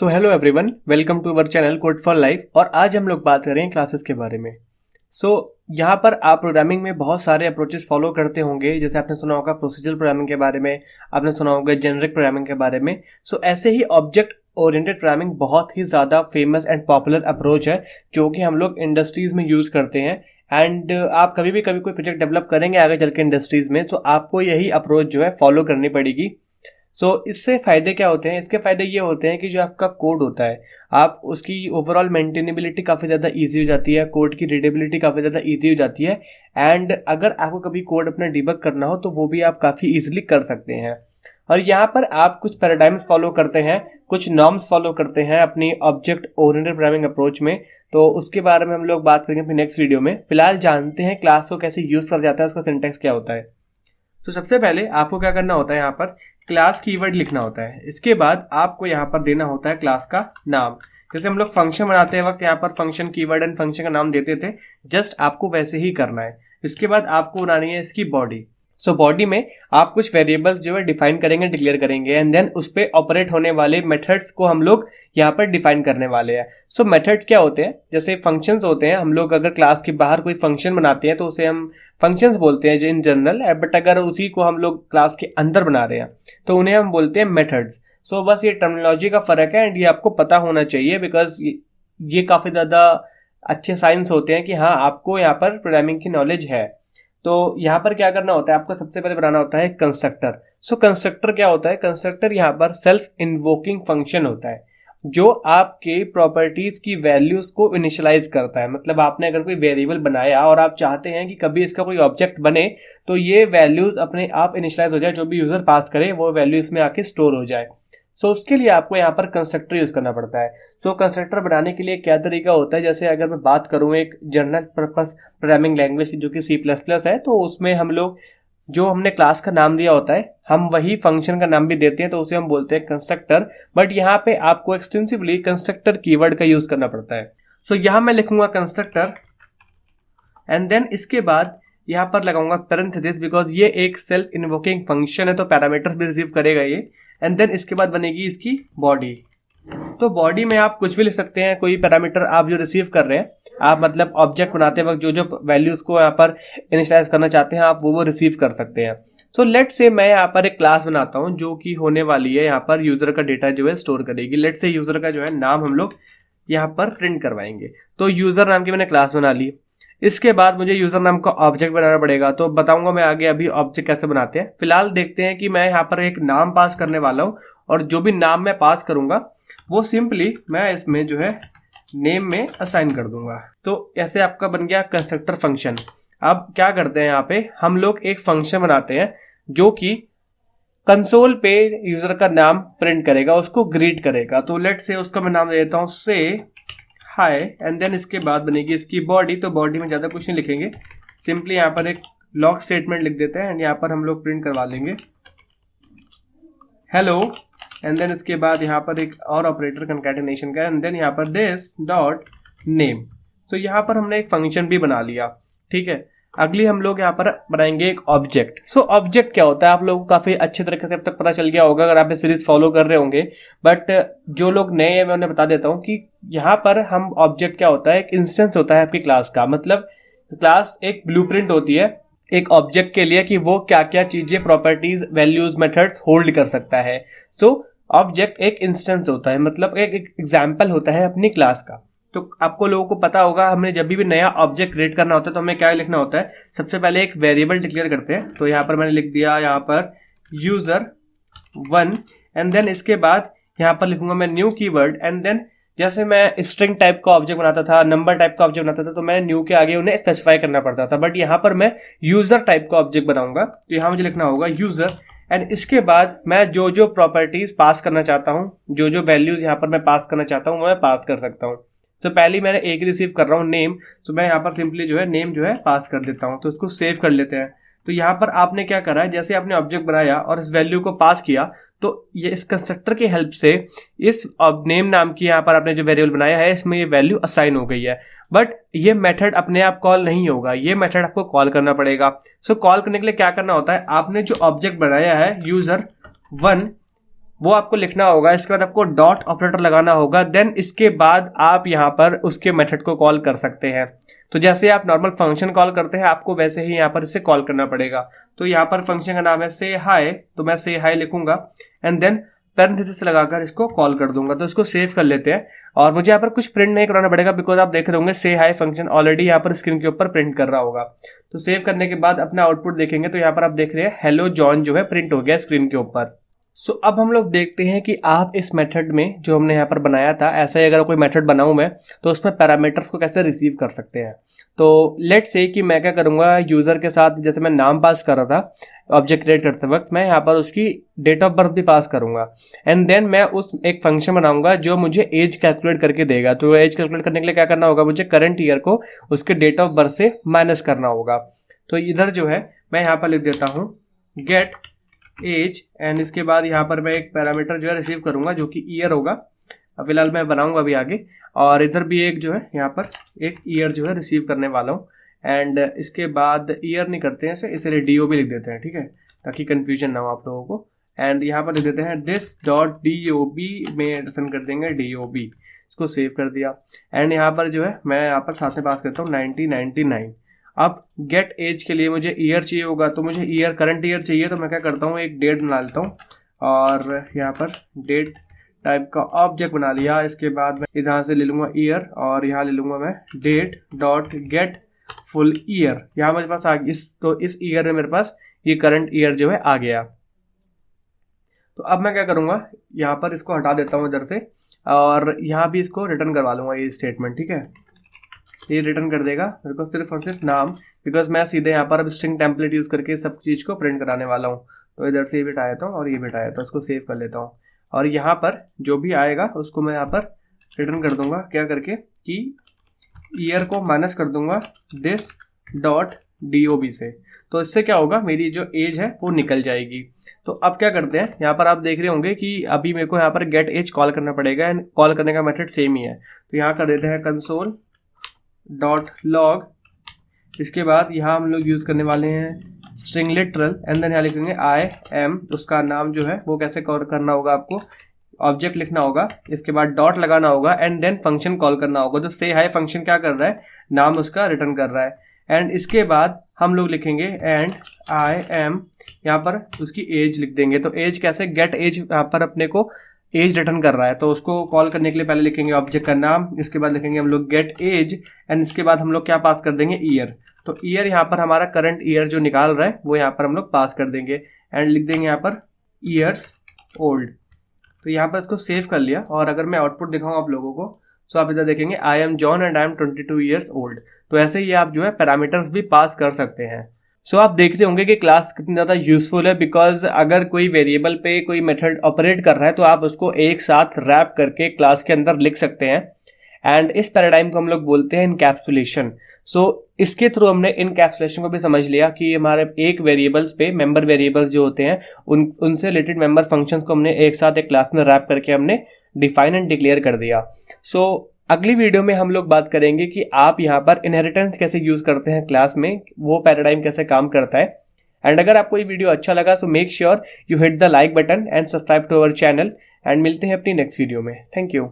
so hello everyone welcome to our channel code for life और आज हम लोग बात करें क्लासेस के बारे में सो so, यहाँ पर आप प्रोग्रामिंग में बहुत सारे अप्रोचेस फॉलो करते होंगे जैसे आपने सुना होगा प्रोसीजर प्रोग्रामिंग के बारे में आपने सुना होगा जेनरिक प्रोग्रामिंग के बारे में सो so, ऐसे ही ऑब्जेक्ट ओरिएंटेड प्रोग्रामिंग बहुत ही ज़्यादा फेमस एंड पॉपुलर अप्रोच है जो कि हम लोग इंडस्ट्रीज़ में यूज़ करते हैं एंड uh, आप कभी भी कभी कोई प्रोजेक्ट डेवलप करेंगे आगे चल के इंडस्ट्रीज़ में तो आपको यही अप्रोच जो है फॉलो करनी पड़ेगी सो so, इससे फ़ायदे क्या होते हैं इसके फ़ायदे ये होते हैं कि जो आपका कोड होता है आप उसकी ओवरऑल मेंटेनेबिलिटी काफ़ी ज़्यादा इजी हो जाती है कोड की रीडेबिलिटी काफ़ी ज़्यादा इजी हो जाती है एंड अगर आपको कभी कोड अपना डिबक करना हो तो वो भी आप काफ़ी ईजिली कर सकते हैं और यहाँ पर आप कुछ पैराडाइम्स फॉलो करते हैं कुछ नॉर्म्स फॉलो करते हैं अपनी ऑब्जेक्ट ओरिएंटेड प्रोग्रामिंग अप्रोच में तो उसके बारे में हम लोग बात करेंगे अपनी नेक्स्ट वीडियो में फिलहाल जानते हैं क्लास को कैसे यूज़ कर जाता है उसका सिंटेक्स क्या होता है तो सबसे पहले आपको क्या करना होता है यहाँ पर क्लास कीवर्ड लिखना होता है इसके बाद आपको यहाँ पर देना होता है क्लास का नाम जैसे हम लोग फंक्शन बनाते वक्त यहाँ पर फंक्शन कीवर्ड एंड फंक्शन का नाम देते थे जस्ट आपको वैसे ही करना है इसके बाद आपको बनानी है इसकी बॉडी सो so, बॉडी में आप कुछ वेरिएबल्स जो है डिफाइन करेंगे डिक्लेयर करेंगे एंड देन उस पर ऑपरेट होने वाले मेथड्स को हम लोग यहाँ पर डिफाइन करने वाले हैं सो मेथड्स क्या होते हैं जैसे फंक्शंस होते हैं हम लोग अगर क्लास के बाहर कोई फंक्शन बनाते हैं तो उसे हम फंक्शंस बोलते हैं जो इन जनरल बट अगर उसी को हम लोग क्लास के अंदर बना रहे हैं तो उन्हें हम बोलते हैं मेथड्स सो so, बस ये टर्मिनोलॉजी का फ़र्क है एंड ये आपको पता होना चाहिए बिकॉज ये काफ़ी ज़्यादा अच्छे साइंस होते हैं कि हाँ आपको यहाँ पर प्रोग्रामिंग की नॉलेज है तो यहां पर क्या करना होता है आपको सबसे पहले बनाना होता है कंस्ट्रक्टर सो कंस्ट्रक्टर क्या होता है कंस्ट्रक्टर यहाँ पर सेल्फ इन्वोकिंग फंक्शन होता है जो आपके प्रॉपर्टीज की वैल्यूज को इनिशलाइज करता है मतलब आपने अगर कोई वेरिएबल बनाया और आप चाहते हैं कि कभी इसका कोई ऑब्जेक्ट बने तो ये वैल्यूज अपने आप इनिशलाइज हो जाए जो भी यूजर पास करे वो वैल्यू इसमें आके स्टोर हो जाए सो so, उसके लिए आपको यहाँ पर कंस्ट्रक्टर यूज़ करना पड़ता है सो so, कंस्ट्रक्टर बनाने के लिए क्या तरीका होता है जैसे अगर मैं बात करूँ एक जनरल पर्पस प्रोग्रामिंग लैंग्वेज की जो कि सी प्लस प्लस है तो उसमें हम लोग जो हमने क्लास का नाम दिया होता है हम वही फंक्शन का नाम भी देते हैं तो उसे हम बोलते हैं कंस्ट्रक्टर बट यहाँ पे आपको एक्सटेंसिवली कंस्ट्रक्टर की का यूज़ करना पड़ता है सो so, यहाँ मैं लिखूंगा कंस्ट्रक्टर एंड देन इसके बाद यहाँ पर लगाऊंगा पेरेंथेसिस बिकॉज ये एक सेल्फ इन्वोकिंग फंक्शन है तो पैरामीटर्स भी रिसीव करेगा ये एंड देन इसके बाद बनेगी इसकी बॉडी तो बॉडी में आप कुछ भी लिख सकते हैं कोई पैरामीटर आप जो रिसीव कर रहे हैं आप मतलब ऑब्जेक्ट बनाते वक्त जो जो वैल्यूज़ को यहाँ पर इनिशलाइज करना चाहते हैं आप वो वो रिसीव कर सकते हैं सो लेट से मैं यहाँ पर एक क्लास बनाता हूँ जो कि होने वाली है यहाँ पर यूज़र का डेटा जो है स्टोर करेगी लेट से यूज़र का जो है नाम हम लोग यहाँ पर प्रिंट करवाएंगे तो यूज़र नाम की मैंने क्लास बना ली इसके बाद मुझे यूजर नाम का ऑब्जेक्ट बनाना पड़ेगा तो बताऊंगा मैं आगे अभी ऑब्जेक्ट कैसे बनाते हैं फिलहाल देखते हैं कि मैं यहाँ पर एक नाम पास करने वाला हूँ और जो भी नाम मैं पास करूंगा वो सिंपली मैं इसमें जो है नेम में असाइन कर दूंगा तो ऐसे आपका बन गया कंस्ट्रक्टर फंक्शन अब क्या करते हैं यहाँ पे हम लोग एक फंक्शन बनाते हैं जो कि कंसोल पे यूजर का नाम प्रिंट करेगा उसको ग्रीट करेगा तो लेट से उसका मैं नाम देता हूँ से हाय एंड देन इसके बाद बनेगी इसकी बॉडी तो बॉडी में ज़्यादा कुछ नहीं लिखेंगे सिंपली यहाँ पर एक लॉक स्टेटमेंट लिख देते हैं एंड यहाँ पर हम लोग प्रिंट करवा लेंगे हेलो एंड देन इसके बाद यहाँ पर एक और ऑपरेटर कंकेटिनेशन का एंड देन यहाँ पर दिस डॉट नेम तो यहाँ पर हमने एक फंक्शन भी बना लिया ठीक है अगली हम लोग यहाँ पर बनाएंगे एक ऑब्जेक्ट सो ऑब्जेक्ट क्या होता है आप लोगों को काफी अच्छे तरीके से अब तक पता चल गया होगा अगर आप ये सीरीज फॉलो कर रहे होंगे बट जो लोग नए हैं मैं उन्हें बता देता हूँ कि यहाँ पर हम ऑब्जेक्ट क्या होता है एक इंस्टेंस होता है आपकी क्लास का मतलब क्लास एक ब्लू होती है एक ऑब्जेक्ट के लिए कि वो क्या क्या चीजें प्रॉपर्टीज वैल्यूज मेथड्स होल्ड कर सकता है सो so, ऑब्जेक्ट एक इंस्टेंस होता है मतलब एक एग्जाम्पल होता है अपनी क्लास का तो आपको लोगों को पता होगा हमने जब भी नया ऑब्जेक्ट क्रिएट करना होता है तो हमें क्या लिखना होता है सबसे पहले एक वेरिएबल डिक्लेयर करते हैं तो यहाँ पर मैंने लिख दिया यहाँ पर यूज़र वन एंड देन इसके बाद यहाँ पर लिखूंगा मैं न्यू की एंड देन जैसे मैं स्ट्रिंग टाइप का ऑब्जेक्ट बनाता था नंबर टाइप का ऑब्जेक्ट बनाता था तो मैं न्यू के आगे उन्हें स्पेसिफाई करना पड़ता था बट यहाँ पर मैं यूज़र टाइप का ऑब्जेक्ट बनाऊंगा तो यहाँ मुझे लिखना होगा यूज़र एंड इसके बाद मैं जो जो प्रॉपर्टीज़ पास करना चाहता हूँ जो जो वैल्यूज़ यहाँ पर मैं पास करना चाहता हूँ मैं पास कर सकता हूँ सो so, पहले मैंने एक रिसीव कर रहा हूँ नेम सो मैं यहाँ पर सिंपली जो है नेम जो है पास कर देता हूँ तो उसको सेव कर लेते हैं तो यहाँ पर आपने क्या करा है जैसे आपने ऑब्जेक्ट बनाया और इस वैल्यू को पास किया तो ये इस कंस्ट्रक्टर की हेल्प से इस नेम नाम की यहाँ पर आपने जो वेरिएबल बनाया है इसमें ये वैल्यू असाइन हो गई है बट ये मेथड अपने आप कॉल नहीं होगा ये मेथड आपको कॉल करना पड़ेगा सो so, कॉल करने के लिए क्या करना होता है आपने जो ऑब्जेक्ट बनाया है यूजर वन वो आपको लिखना होगा इसके बाद आपको डॉट ऑपरेटर लगाना होगा देन इसके बाद आप यहाँ पर उसके मेथड को कॉल कर सकते हैं तो जैसे आप नॉर्मल फंक्शन कॉल करते हैं आपको वैसे ही यहाँ पर इसे कॉल करना पड़ेगा तो यहाँ पर फंक्शन का नाम है से हाई तो मैं से हाई लिखूंगा एंड देन पैरेंथेसिस लगाकर इसको कॉल कर दूंगा तो इसको सेव कर लेते हैं और मुझे यहाँ पर कुछ प्रिंट नहीं कराना पड़ेगा बिकॉज आप देख रहे होंगे से हाई फंक्शन ऑलरेडी यहाँ पर स्क्रीन के ऊपर प्रिंट कर रहा होगा तो सेव करने के बाद अपना आउटपुट देखेंगे तो यहाँ पर आप देख रहे हैं हेलो जॉन जो है प्रिंट हो गया स्क्रीन के ऊपर सो so, अब हम लोग देखते हैं कि आप इस मेथड में जो हमने यहाँ पर बनाया था ऐसा ही अगर कोई मेथड बनाऊँ मैं तो उसमें पैरामीटर्स को कैसे रिसीव कर सकते हैं तो लेट से कि मैं क्या करूँगा यूज़र के साथ जैसे मैं नाम पास कर रहा था ऑब्जेक्ट क्रिएट करते वक्त मैं यहाँ पर उसकी डेट ऑफ बर्थ भी पास करूँगा एंड देन मैं उस एक फंक्शन बनाऊँगा जो मुझे एज कैलकुलेट करके देगा तो एज कैलकुलेट करने के लिए क्या करना होगा मुझे करंट ईयर को उसके डेट ऑफ बर्थ से माइनस करना होगा तो इधर जो है मैं यहाँ पर लिख देता हूँ गेट एज एंड इसके बाद यहाँ पर मैं एक पैरामीटर जो है रिसीव करूँगा जो कि ईयर होगा फिलहाल मैं बनाऊँगा अभी आगे और इधर भी एक जो है यहाँ पर एक ईयर जो है रिसीव करने वाला हूँ एंड इसके बाद ईयर नहीं करते हैं इसे इसलिए डी भी लिख देते हैं ठीक है ताकि कन्फ्यूजन ना हो आप लोगों को एंड यहाँ पर लिख देते हैं this dot D O B में रिटर्न कर देंगे डी ओ बी इसको सेव कर दिया एंड यहाँ पर जो है मैं यहाँ पर साथ में बात करता हूँ नाइनटीन नाइन्टी नाइन अब गेट एज के लिए मुझे ईयर चाहिए होगा तो मुझे ईयर करंट ईयर चाहिए तो मैं क्या करता हूँ एक डेट बना लेता हूँ और यहाँ पर डेट टाइप का ऑब्जेक्ट बना लिया इसके बाद मैं इधर से ले लूँगा ईयर और यहाँ ले लूँगा मैं date dot get full year यहाँ मेरे पास आ इस तो इस ईयर में मेरे पास ये करंट ईयर जो है आ गया तो अब मैं क्या करूँगा यहाँ पर इसको हटा देता हूँ इधर से और यहाँ भी इसको रिटर्न करवा लूँगा ये स्टेटमेंट ठीक है ये रिटर्न कर देगा मेरे को सिर्फ और सिर्फ नाम बिकॉज मैं सीधे यहाँ पर अब स्ट्रिंग टेम्पलेट यूज़ करके सब चीज़ को प्रिंट कराने वाला हूँ तो इधर से ये बिट आया था और ये बिट आया था उसको सेव कर लेता हूँ और यहाँ पर जो भी आएगा उसको मैं यहाँ पर रिटर्न कर दूंगा क्या करके कि ईयर को माइनस कर दूंगा दिस डॉट डी से तो इससे क्या होगा मेरी जो एज है वो निकल जाएगी तो अब क्या करते हैं यहाँ पर आप देख रहे होंगे कि अभी मेरे को यहाँ पर गेट एज कॉल करना पड़ेगा एंड कॉल करने का मेथड सेम ही है तो यहाँ कर देते हैं कंसोल डॉट लॉग इसके बाद यहाँ हम लोग यूज़ करने वाले हैं स्ट्रिंग लिटरल एंड देन यहाँ लिखेंगे आई एम उसका नाम जो है वो कैसे कॉल करना होगा आपको ऑब्जेक्ट लिखना होगा इसके बाद डॉट लगाना होगा एंड देन फंक्शन कॉल करना होगा तो से हाई फंक्शन क्या कर रहा है नाम उसका रिटर्न कर रहा है एंड इसके बाद हम लोग लिखेंगे एंड आई एम यहाँ पर उसकी एज लिख देंगे तो एज कैसे गेट एज यहाँ पर अपने को एज रिटर्न कर रहा है तो उसको कॉल करने के लिए पहले लिखेंगे ऑब्जेक्ट का नाम इसके बाद लिखेंगे हम लोग गेट एज एंड इसके बाद हम लोग क्या पास कर देंगे ईयर तो ईयर यहाँ पर हमारा करंट ईयर जो निकाल रहा है वो यहाँ पर हम लोग पास कर देंगे एंड लिख देंगे यहाँ पर ईयर्स ओल्ड तो यहाँ पर इसको सेव कर लिया और अगर मैं आउटपुट दिखाऊँ आप लोगों को तो आप इधर देखेंगे I am John and I am twenty two years old तो ऐसे ही आप जो है पैरामीटर्स भी पास कर सकते हैं सो so, आप देखते होंगे कि क्लास कितनी ज़्यादा यूज़फुल है बिकॉज अगर कोई वेरिएबल पे कोई मेथड ऑपरेट कर रहा है तो आप उसको एक साथ रैप करके क्लास के अंदर लिख सकते हैं एंड इस पैराडाइम को हम लोग बोलते हैं इनकैप्सुलेशन सो so, इसके थ्रू हमने इनकैप्सुलेशन को भी समझ लिया कि हमारे एक वेरिएबल्स पे मेंबर वेरिएबल्स जो होते हैं उन उनसे रिलेटेड मेंबर फंक्शंस को हमने एक साथ एक क्लास में रैप करके हमने डिफाइन एंड डिक्लेयर कर दिया सो so, अगली वीडियो में हम लोग बात करेंगे कि आप यहाँ पर इनहेरिटेंस कैसे यूज़ करते हैं क्लास में वो पैराडाइम कैसे काम करता है एंड अगर आपको ये वीडियो अच्छा लगा तो make sure you hit the like button and subscribe to our channel and मिलते हैं अपनी नेक्स्ट वीडियो में थैंक यू